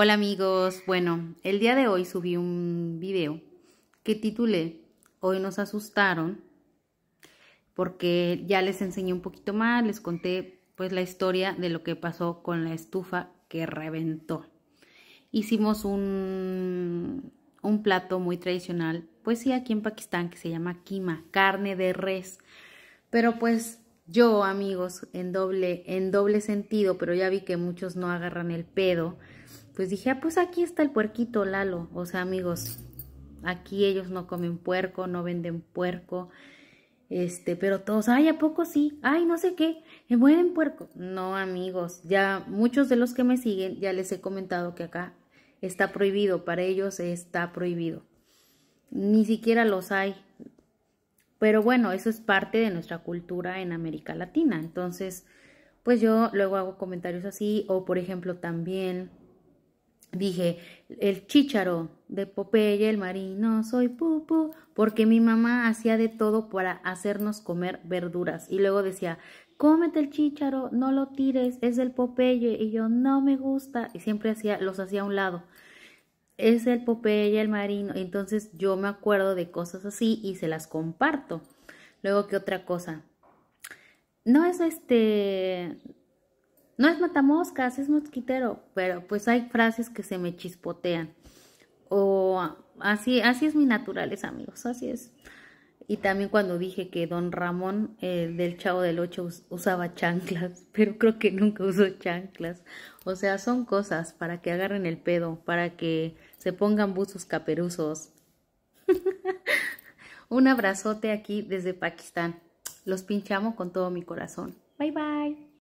Hola amigos, bueno, el día de hoy subí un video que titulé Hoy nos asustaron porque ya les enseñé un poquito más, les conté pues la historia de lo que pasó con la estufa que reventó. Hicimos un, un plato muy tradicional, pues sí, aquí en Pakistán que se llama kima, carne de res, pero pues yo amigos, en doble, en doble sentido, pero ya vi que muchos no agarran el pedo pues dije, ah, pues aquí está el puerquito Lalo. O sea, amigos, aquí ellos no comen puerco, no venden puerco. Este, pero todos, ay, ¿a poco sí? Ay, no sé qué, eh, ¿Venden puerco. No, amigos, ya muchos de los que me siguen ya les he comentado que acá está prohibido, para ellos está prohibido. Ni siquiera los hay. Pero bueno, eso es parte de nuestra cultura en América Latina. Entonces, pues yo luego hago comentarios así, o por ejemplo también dije, el chícharo de Popeye, el marino, soy pupu, porque mi mamá hacía de todo para hacernos comer verduras. Y luego decía, cómete el chícharo, no lo tires, es el Popeye. Y yo, no me gusta. Y siempre hacía, los hacía a un lado. Es el Popeye, el marino. Entonces yo me acuerdo de cosas así y se las comparto. Luego, ¿qué otra cosa? No es este, no es matamoscas, es mosquitero, pero pues hay frases que se me chispotean. O así, así es mi naturaleza, amigos, así es. Y también cuando dije que don Ramón, del Chavo del Ocho, usaba chanclas, pero creo que nunca usó chanclas. O sea, son cosas para que agarren el pedo, para que se pongan buzos caperuzos. Un abrazote aquí desde Pakistán. Los pinchamos con todo mi corazón. Bye bye.